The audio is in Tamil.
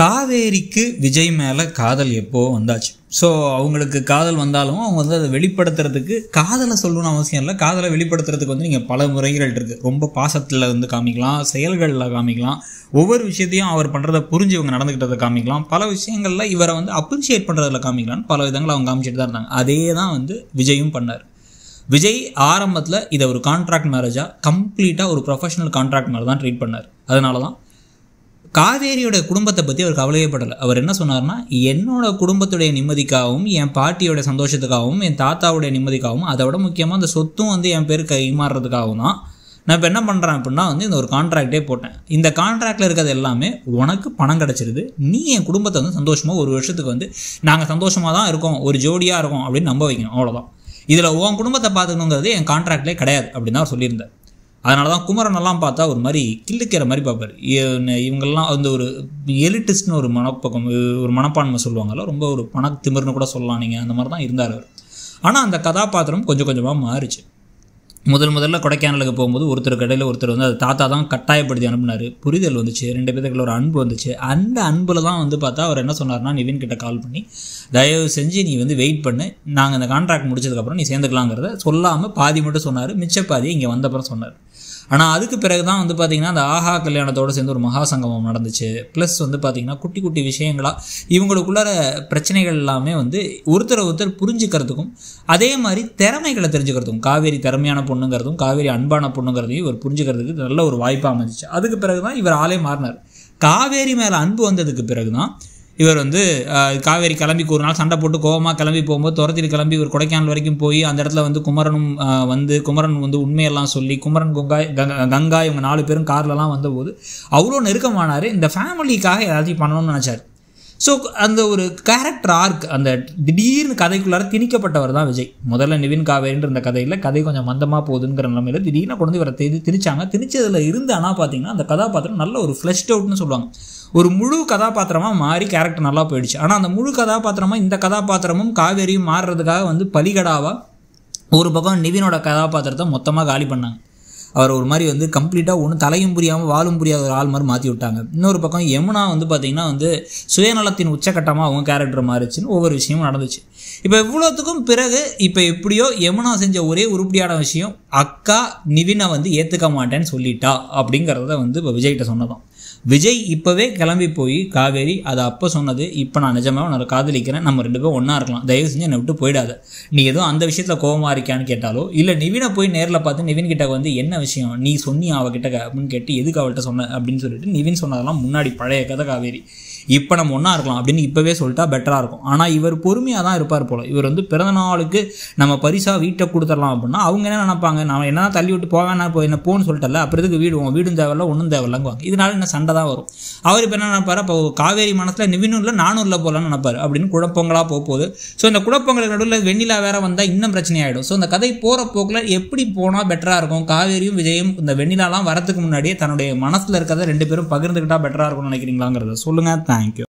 காவேரிக்கு விஜய் மேலே காதல் எப்போ வந்தாச்சு ஸோ அவங்களுக்கு காதல் வந்தாலும் அவங்க வந்து அதை வெளிப்படுத்துறதுக்கு காதலை சொல்லணும்னு அவசியம் இல்லை காதலை வெளிப்படுத்துறதுக்கு வந்து நீங்கள் பல முறைகள் இருக்குது ரொம்ப பாசத்தில் வந்து காமிக்கலாம் செயல்களில் காமிக்கலாம் ஒவ்வொரு விஷயத்தையும் அவர் பண்ணுறதை புரிஞ்சு இவங்க நடந்துக்கிட்டதை காமிக்கலாம் பல விஷயங்களில் இவரை வந்து அப்ரிஷியேட் பண்ணுறதில் காமிக்கலாம்னு பல விதங்கள் அவங்க காமிச்சிட்டு தான் இருந்தாங்க அதே தான் வந்து விஜயும் பண்ணார் விஜய் ஆரம்பத்தில் இதை ஒரு கான்ட்ராக்ட் மேரேஜாக கம்ப்ளீட்டாக ஒரு ப்ரொஃபஷனல் கான்ட்ராக்ட் மேலே தான் ட்ரீட் பண்ணார் அதனால தான் காவேரியோட குடும்பத்தை பற்றி அவர் கவலையப்படலை அவர் என்ன சொன்னார்னா என்னோட குடும்பத்துடைய நிம்மதிக்காகவும் என் பாட்டியோட சந்தோஷத்துக்காகவும் என் தாத்தாவுடைய நிம்மதிக்காகவும் அதை விட முக்கியமாக அந்த சொத்தும் வந்து என் பேர் கைமாறுறதுக்காகவும் தான் நான் இப்போ என்ன பண்ணுறேன் அப்படின்னா வந்து இந்த ஒரு கான்ட்ராக்டே போட்டேன் இந்த கான்ட்ராக்டில் இருக்கிறது எல்லாமே உனக்கு பணம் கிடச்சிருது நீ என் குடும்பத்தை வந்து சந்தோஷமாக ஒரு வருஷத்துக்கு வந்து நாங்கள் சந்தோஷமாக தான் இருக்கோம் ஒரு ஜோடியாக இருக்கோம் அப்படின்னு நம்ப வைக்கணும் அவ்வளோதான் இதில் உன் குடும்பத்தை பார்த்துக்கணுங்கிறது என் கான்ட்ராக்டிலே கிடையாது அப்படின்னு தான் சொல்லியிருந்தேன் அதனால தான் குமரனெல்லாம் பார்த்தா ஒரு மாதிரி கிள்ளுக்கிற மாதிரி பார்ப்பார் இவங்கெல்லாம் வந்து ஒரு எலிட்டிஸ்ட்னு ஒரு மனப்பக்கம் ஒரு மனப்பான்மை சொல்லுவாங்கல்ல ரொம்ப ஒரு பண திமிர்னு கூட சொல்லலாம் நீங்கள் அந்த மாதிரி தான் இருந்தார் அவர் ஆனால் அந்த கதாபாத்திரம் கொஞ்சம் கொஞ்சமாக மாறிச்சு முதல் முதல்ல கொடைக்கானலுக்கு போகும்போது ஒருத்தருக்கு கடையில் ஒருத்தர் வந்து அது தாத்தா தான் கட்டாயப்படுத்தி அனுப்புனார் புரிதல் வந்துச்சு ரெண்டு பேருக்குள்ள ஒரு அன்பு வந்துச்சு அந்த அன்பில் தான் வந்து பார்த்தா அவர் என்ன சொன்னார்னா நிவின் கிட்ட கால் பண்ணி தயவு செஞ்சு நீ வந்து வெயிட் பண்ணு நாங்கள் அந்த கான்ட்ராக்ட் முடிச்சதுக்கப்புறம் நீ சேர்ந்துக்கலாங்கிறத சொல்லாமல் பாதி மட்டும் சொன்னார் மிச்ச பாதி இங்கே வந்தப்புறம் சொன்னார் ஆனால் அதுக்கு பிறகு தான் வந்து பார்த்திங்கன்னா அந்த ஆஹா கல்யாணத்தோடு சேர்ந்து ஒரு மகா சங்கமம் நடந்துச்சு ப்ளஸ் வந்து பார்த்திங்கன்னா குட்டி குட்டி விஷயங்களாக இவங்களுக்குள்ளார பிரச்சனைகள் எல்லாமே வந்து ஒருத்தரை ஒருத்தர் புரிஞ்சுக்கிறதுக்கும் அதே மாதிரி திறமைகளை தெரிஞ்சுக்கிறதுக்கும் காவேரி திறமையான பொண்ணுங்கிறதும் காவேரி அன்பான பொண்ணுங்கிறதையும் இவர் புரிஞ்சுக்கிறதுக்கு நல்ல ஒரு வாய்ப்பாக அமைஞ்சிச்சு அதுக்கு பிறகு தான் இவர் ஆளே மாறினார் காவேரி மேலே அன்பு வந்ததுக்கு பிறகு தான் இவர் வந்து காவேரி கிளம்பி ஒரு நாள் சண்டை போட்டு கோபமாக கிளம்பி போகும்போது துரத்தில் கிளம்பி இவர் கொடைக்கானல் வரைக்கும் போய் அந்த இடத்துல வந்து குமரனும் வந்து குமரன் வந்து உண்மையெல்லாம் சொல்லி குமரன் கொங்காய் கங்கா இவங்க நாலு பேரும் கார்லலாம் வந்தபோது அவ்வளோ நெருக்கமானார் இந்த ஃபேமிலிக்காக ஏதாச்சும் பண்ணணும்னு நினச்சார் ஸோ அந்த ஒரு கேரக்டர் ஆர்க் அந்த திடீர்னு கதைக்குள்ளார திணிக்கப்பட்டவர் தான் விஜய் முதல்ல நிவின் காவேரின்ற அந்த கதையில் கதை கொஞ்சம் மந்தமாக போகுதுங்கிற நிலமையில் திடீர்னு கொண்டு இவரை திணிச்சாங்க திணிச்சதில் ஆனால் பார்த்தீங்கன்னா அந்த கதாபாத்திரம் நல்ல ஒரு ஃப்ளெஷ்ட் அவுட்னு சொல்லுவாங்க ஒரு முழு கதாபாத்திரமாக மாறி கேரக்டர் நல்லா போயிடுச்சு ஆனால் அந்த முழு கதாபாத்திரமாக இந்த கதாபாத்திரமும் காவேரியும் மாறுறதுக்காக வந்து பலிகடாவாக ஒரு பக்கம் நிவினோட கதாபாத்திரத்தை மொத்தமாக காலி பண்ணாங்க அவர் ஒரு மாதிரி வந்து கம்ப்ளீட்டாக ஒன்றும் தலையும் புரியாமல் வாழும் புரியாத ஒரு ஆள் மாதிரி மாற்றி விட்டாங்க இன்னொரு பக்கம் யமுனா வந்து பார்த்திங்கன்னா வந்து சுயநலத்தின் உச்சக்கட்டமாக அவங்க கேரக்டர் மாறிச்சுன்னு ஒவ்வொரு விஷயமும் நடந்துச்சு இப்போ இவ்வளோத்துக்கும் பிறகு இப்போ எப்படியோ யமுனா செஞ்ச ஒரே உருப்படியான விஷயம் அக்கா நிவினை வந்து ஏற்றுக்க மாட்டேன்னு சொல்லிட்டா அப்படிங்கிறத வந்து இப்போ விஜய்கிட்ட சொன்னதும் விஜய் இப்போவே கிளம்பி போய் காவேரி அதை அப்போ சொன்னது இப்போ நான் நிஜமாக நான் காதலிக்கிறேன் நம்ம ரெண்டு பேரும் ஒன்றா இருக்கலாம் தயவு செஞ்சு என்னை விட்டு போயிடாத நீ எதுவும் அந்த விஷயத்தில் கோபமாக இருக்கியான்னு கேட்டாலோ இல்லை நிவினை போய் நேரில் பார்த்து நிவின் கிட்ட வந்து என்ன விஷயம் நீ சொன்னி அவகிட்ட அப்படின்னு கேட்டு எதுக்கு அவள்கிட்ட சொன்ன அப்படின்னு சொல்லிட்டு நிவின் சொன்னதெல்லாம் முன்னாடி பழைய கதை காவேரி இப்போ நம்ம ஒன்றா இருக்கலாம் அப்படின்னு இப்போவே சொல்லிட்டா பெட்டராக இருக்கும் ஆனால் இவர் பொறுமையாக தான் இருப்பார் போல் இவர் வந்து பிறந்த நாளுக்கு நம்ம பரிசாக வீட்டை கொடுத்துடலாம் அப்படின்னா அவங்க என்ன நினைப்பாங்க நான் என்ன தள்ளி விட்டு போவேன் போய் என்ன போன்னு சொல்லிட்டல அப்புறம் இதுக்கு வீடு வீடும் தேவையில்ல ஒன்றும் தேவையில்லங்குவாங்க இதனால என்ன சண்டை தான் வரும் அவர் இப்போ என்ன நினைப்பார் அப்போ காவேரி மனத்தில் நிவினூரில் நானூரில் போகலான்னு நினைப்பார் அப்படின்னு குழப்பங்களாக போக போகுது ஸோ இந்த குழப்பங்கள் நடுவில் வெண்ணிலா வேற வந்தால் இன்னும் பிரச்சனையாயிடும் ஸோ இந்த கதை போகிற போக்கில் எப்படி போனால் பெட்டராக இருக்கும் காவேரியும் விஜயும் இந்த வெண்ணிலாலாம் வரத்துக்கு முன்னாடியே தன்னுடைய மனசில் இருக்கிறத ரெண்டு பேரும் பகிர்ந்துக்கிட்டால் பெட்டராக இருக்கும்னு நினைக்கிறீங்களாங்கிறத சொல்லுங்கள் thank you